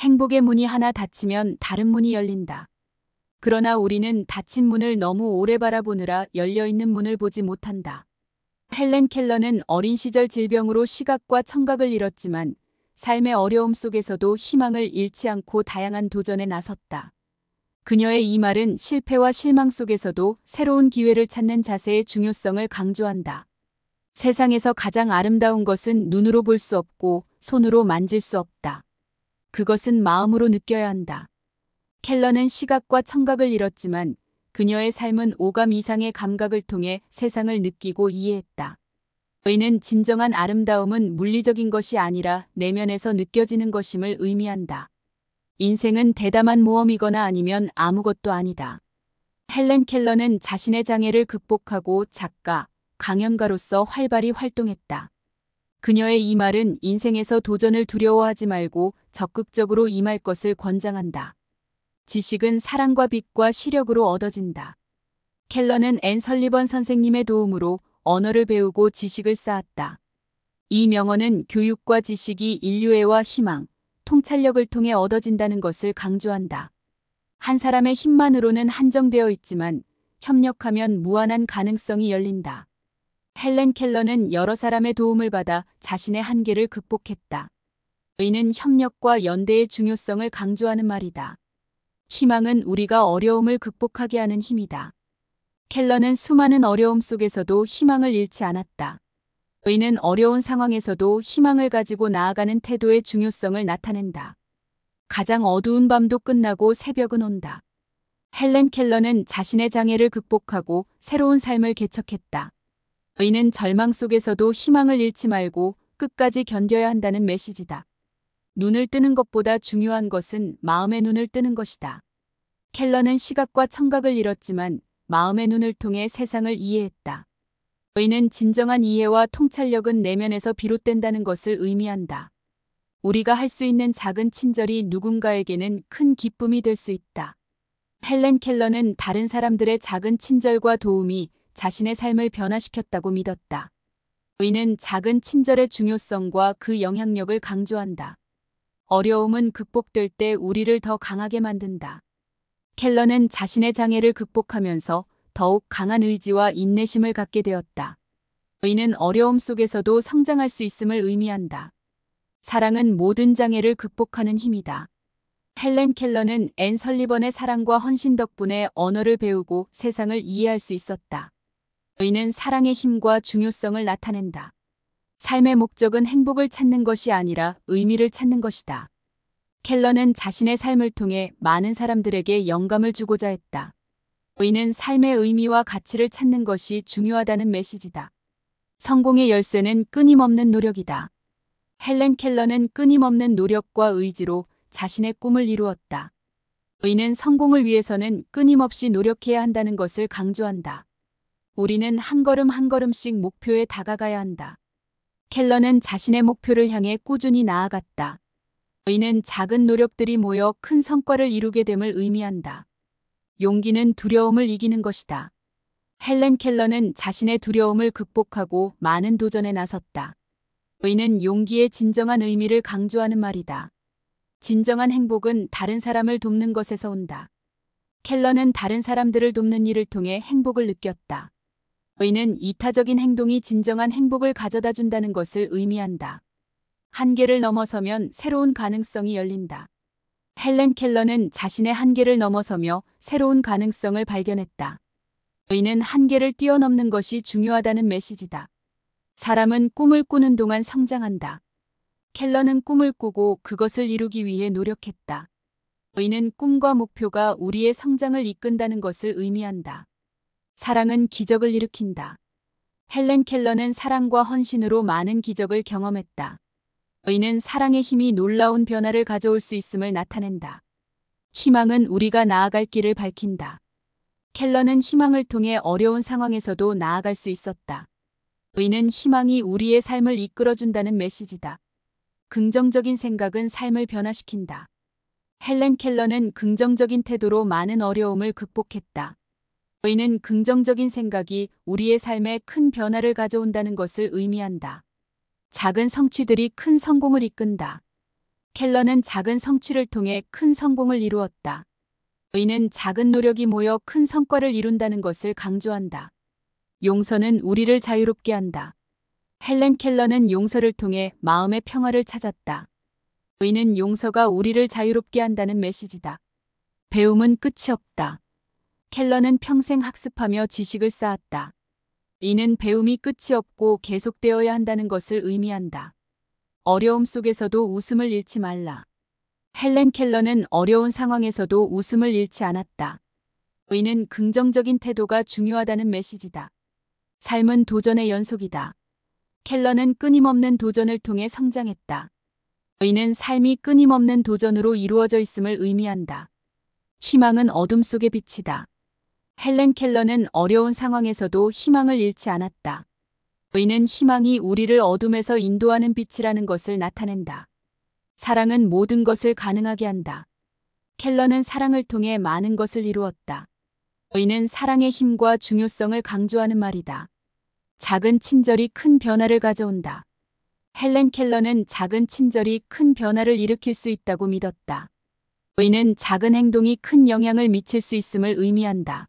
행복의 문이 하나 닫히면 다른 문이 열린다. 그러나 우리는 닫힌 문을 너무 오래 바라보느라 열려있는 문을 보지 못한다. 헬렌 켈러는 어린 시절 질병으로 시각과 청각을 잃었지만 삶의 어려움 속에서도 희망을 잃지 않고 다양한 도전에 나섰다. 그녀의 이 말은 실패와 실망 속에서도 새로운 기회를 찾는 자세의 중요성을 강조한다. 세상에서 가장 아름다운 것은 눈으로 볼 수 없고 손으로 만질 수 없다. 그것은 마음으로 느껴야 한다. 켈러는 시각과 청각을 잃었지만 그녀의 삶은 오감 이상의 감각을 통해 세상을 느끼고 이해했다. 의는 진정한 아름다움은 물리적인 것이 아니라 내면에서 느껴지는 것임을 의미한다. 인생은 대담한 모험이거나 아니면 아무것도 아니다. 헬렌 켈러는 자신의 장애를 극복하고 작가, 강연가로서 활발히 활동했다. 그녀의 이 말은 인생에서 도전을 두려워하지 말고 적극적으로 임할 것을 권장한다. 지식은 사랑과 빛과 시력으로 얻어진다. 켈러는 앤 설리번 선생님의 도움으로 언어를 배우고 지식을 쌓았다. 이 명언은 교육과 지식이 인류애와 희망, 통찰력을 통해 얻어진다는 것을 강조한다. 한 사람의 힘만으로는 한정되어 있지만 협력하면 무한한 가능성이 열린다. 헬렌 켈러는 여러 사람의 도움을 받아 자신의 한계를 극복했다. 의는 협력과 연대의 중요성을 강조하는 말이다. 희망은 우리가 어려움을 극복하게 하는 힘이다. 켈러는 수많은 어려움 속에서도 희망을 잃지 않았다. 의는 어려운 상황에서도 희망을 가지고 나아가는 태도의 중요성을 나타낸다. 가장 어두운 밤도 끝나고 새벽은 온다. 헬렌 켈러는 자신의 장애를 극복하고 새로운 삶을 개척했다. 의는 절망 속에서도 희망을 잃지 말고 끝까지 견뎌야 한다는 메시지다. 눈을 뜨는 것보다 중요한 것은 마음의 눈을 뜨는 것이다. 켈러는 시각과 청각을 잃었지만 마음의 눈을 통해 세상을 이해했다. 의는 진정한 이해와 통찰력은 내면에서 비롯된다는 것을 의미한다. 우리가 할 수 있는 작은 친절이 누군가에게는 큰 기쁨이 될 수 있다. 헬렌 켈러는 다른 사람들의 작은 친절과 도움이 자신의 삶을 변화시켰다고 믿었다. 의는 작은 친절의 중요성과 그 영향력을 강조한다. 어려움은 극복될 때 우리를 더 강하게 만든다. 켈러는 자신의 장애를 극복하면서 더욱 강한 의지와 인내심을 갖게 되었다. 의는 어려움 속에서도 성장할 수 있음을 의미한다. 사랑은 모든 장애를 극복하는 힘이다. 헬렌 켈러는 앤 설리번의 사랑과 헌신 덕분에 언어를 배우고 세상을 이해할 수 있었다. 의는 사랑의 힘과 중요성을 나타낸다. 삶의 목적은 행복을 찾는 것이 아니라 의미를 찾는 것이다. 켈러는 자신의 삶을 통해 많은 사람들에게 영감을 주고자 했다. 의는 삶의 의미와 가치를 찾는 것이 중요하다는 메시지다. 성공의 열쇠는 끊임없는 노력이다. 헬렌 켈러는 끊임없는 노력과 의지로 자신의 꿈을 이루었다. 의는 성공을 위해서는 끊임없이 노력해야 한다는 것을 강조한다. 우리는 한 걸음 한 걸음씩 목표에 다가가야 한다. 켈러는 자신의 목표를 향해 꾸준히 나아갔다. 의는 작은 노력들이 모여 큰 성과를 이루게 됨을 의미한다. 용기는 두려움을 이기는 것이다. 헬렌 켈러는 자신의 두려움을 극복하고 많은 도전에 나섰다. 의는 용기의 진정한 의미를 강조하는 말이다. 진정한 행복은 다른 사람을 돕는 것에서 온다. 켈러는 다른 사람들을 돕는 일을 통해 행복을 느꼈다. 의는 이타적인 행동이 진정한 행복을 가져다 준다는 것을 의미한다. 한계를 넘어서면 새로운 가능성이 열린다. 헬렌 켈러는 자신의 한계를 넘어서며 새로운 가능성을 발견했다. 의는 한계를 뛰어넘는 것이 중요하다는 메시지다. 사람은 꿈을 꾸는 동안 성장한다. 켈러는 꿈을 꾸고 그것을 이루기 위해 노력했다. 의는 꿈과 목표가 우리의 성장을 이끈다는 것을 의미한다. 사랑은 기적을 일으킨다. 헬렌 켈러는 사랑과 헌신으로 많은 기적을 경험했다. 의는 사랑의 힘이 놀라운 변화를 가져올 수 있음을 나타낸다. 희망은 우리가 나아갈 길을 밝힌다. 켈러는 희망을 통해 어려운 상황에서도 나아갈 수 있었다. 의는 희망이 우리의 삶을 이끌어준다는 메시지다. 긍정적인 생각은 삶을 변화시킨다. 헬렌 켈러는 긍정적인 태도로 많은 어려움을 극복했다. 의는 긍정적인 생각이 우리의 삶에 큰 변화를 가져온다는 것을 의미한다. 작은 성취들이 큰 성공을 이끈다. 켈러는 작은 성취를 통해 큰 성공을 이루었다. 의는 작은 노력이 모여 큰 성과를 이룬다는 것을 강조한다. 용서는 우리를 자유롭게 한다. 헬렌 켈러는 용서를 통해 마음의 평화를 찾았다. 의는 용서가 우리를 자유롭게 한다는 메시지다. 배움은 끝이 없다. 켈러는 평생 학습하며 지식을 쌓았다. 이는 배움이 끝이 없고 계속되어야 한다는 것을 의미한다. 어려움 속에서도 웃음을 잃지 말라. 헬렌 켈러는 어려운 상황에서도 웃음을 잃지 않았다. 의는 긍정적인 태도가 중요하다는 메시지다. 삶은 도전의 연속이다. 켈러는 끊임없는 도전을 통해 성장했다. 의는 삶이 끊임없는 도전으로 이루어져 있음을 의미한다. 희망은 어둠 속의 빛이다. 헬렌 켈러는 어려운 상황에서도 희망을 잃지 않았다. 의는 희망이 우리를 어둠에서 인도하는 빛이라는 것을 나타낸다. 사랑은 모든 것을 가능하게 한다. 켈러는 사랑을 통해 많은 것을 이루었다. 의는 사랑의 힘과 중요성을 강조하는 말이다. 작은 친절이 큰 변화를 가져온다. 헬렌 켈러는 작은 친절이 큰 변화를 일으킬 수 있다고 믿었다. 의는 작은 행동이 큰 영향을 미칠 수 있음을 의미한다.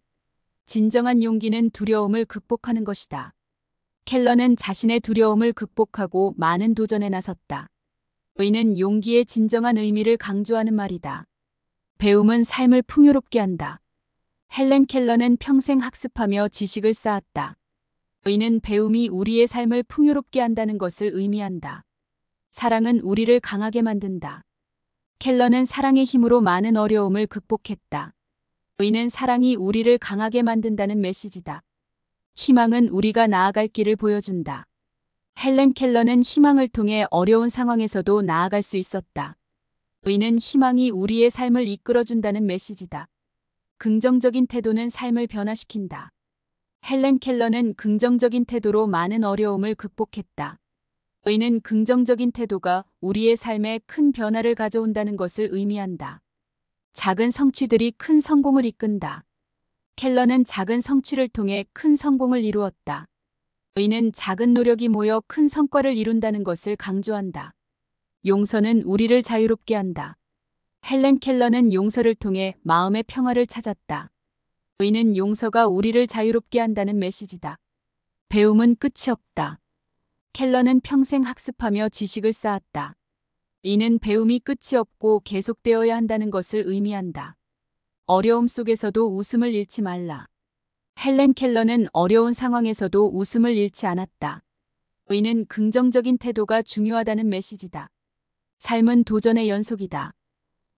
진정한 용기는 두려움을 극복하는 것이다. 켈러는 자신의 두려움을 극복하고 많은 도전에 나섰다. 의는 용기의 진정한 의미를 강조하는 말이다. 배움은 삶을 풍요롭게 한다. 헬렌 켈러는 평생 학습하며 지식을 쌓았다. 의는 배움이 우리의 삶을 풍요롭게 한다는 것을 의미한다. 사랑은 우리를 강하게 만든다. 켈러는 사랑의 힘으로 많은 어려움을 극복했다. 의는 사랑이 우리를 강하게 만든다는 메시지다. 희망은 우리가 나아갈 길을 보여준다. 헬렌 켈러는 희망을 통해 어려운 상황에서도 나아갈 수 있었다. 의는 희망이 우리의 삶을 이끌어준다는 메시지다. 긍정적인 태도는 삶을 변화시킨다. 헬렌 켈러는 긍정적인 태도로 많은 어려움을 극복했다. 의는 긍정적인 태도가 우리의 삶에 큰 변화를 가져온다는 것을 의미한다. 작은 성취들이 큰 성공을 이끈다. 켈러는 작은 성취를 통해 큰 성공을 이루었다. 의는 작은 노력이 모여 큰 성과를 이룬다는 것을 강조한다. 용서는 우리를 자유롭게 한다. 헬렌 켈러는 용서를 통해 마음의 평화를 찾았다. 의는 용서가 우리를 자유롭게 한다는 메시지다. 배움은 끝이 없다. 켈러는 평생 학습하며 지식을 쌓았다. 이는 배움이 끝이 없고 계속되어야 한다는 것을 의미한다. 어려움 속에서도 웃음을 잃지 말라. 헬렌 켈러는 어려운 상황에서도 웃음을 잃지 않았다. 의는 긍정적인 태도가 중요하다는 메시지다. 삶은 도전의 연속이다.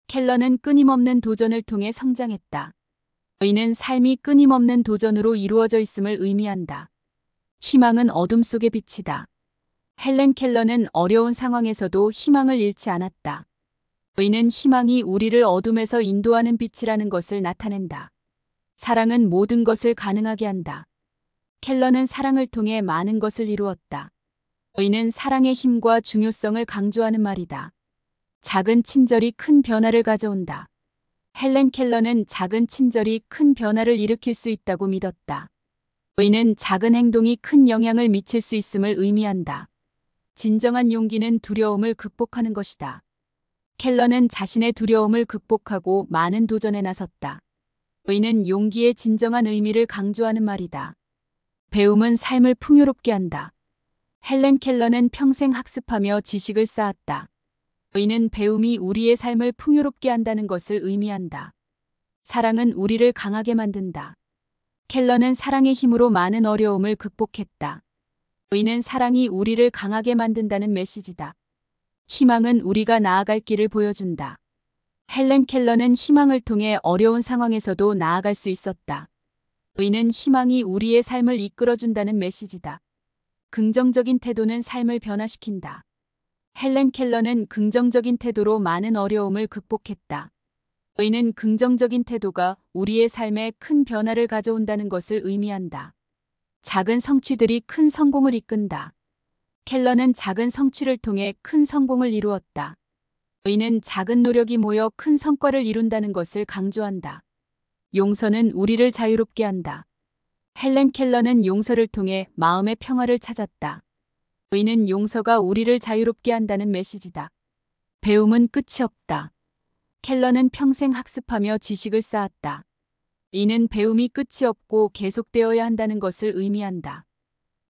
켈러는 끊임없는 도전을 통해 성장했다. 의는 삶이 끊임없는 도전으로 이루어져 있음을 의미한다. 희망은 어둠 속의 빛이다. 헬렌 켈러는 어려운 상황에서도 희망을 잃지 않았다. 의는 희망이 우리를 어둠에서 인도하는 빛이라는 것을 나타낸다. 사랑은 모든 것을 가능하게 한다. 켈러는 사랑을 통해 많은 것을 이루었다. 의는 사랑의 힘과 중요성을 강조하는 말이다. 작은 친절이 큰 변화를 가져온다. 헬렌 켈러는 작은 친절이 큰 변화를 일으킬 수 있다고 믿었다. 의는 작은 행동이 큰 영향을 미칠 수 있음을 의미한다. 진정한 용기는 두려움을 극복하는 것이다. 켈러는 자신의 두려움을 극복하고 많은 도전에 나섰다. 의는 용기의 진정한 의미를 강조하는 말이다. 배움은 삶을 풍요롭게 한다. 헬렌 켈러는 평생 학습하며 지식을 쌓았다. 의는 배움이 우리의 삶을 풍요롭게 한다는 것을 의미한다. 사랑은 우리를 강하게 만든다. 켈러는 사랑의 힘으로 많은 어려움을 극복했다. 의는 사랑이 우리를 강하게 만든다는 메시지다. 희망은 우리가 나아갈 길을 보여준다. 헬렌 켈러는 희망을 통해 어려운 상황에서도 나아갈 수 있었다. 의는 희망이 우리의 삶을 이끌어준다는 메시지다. 긍정적인 태도는 삶을 변화시킨다. 헬렌 켈러는 긍정적인 태도로 많은 어려움을 극복했다. 의는 긍정적인 태도가 우리의 삶에 큰 변화를 가져온다는 것을 의미한다. 작은 성취들이 큰 성공을 이끈다. 켈러는 작은 성취를 통해 큰 성공을 이루었다. 의는 작은 노력이 모여 큰 성과를 이룬다는 것을 강조한다. 용서는 우리를 자유롭게 한다. 헬렌 켈러는 용서를 통해 마음의 평화를 찾았다. 의는 용서가 우리를 자유롭게 한다는 메시지다. 배움은 끝이 없다. 켈러는 평생 학습하며 지식을 쌓았다. 이는 배움이 끝이 없고 계속되어야 한다는 것을 의미한다.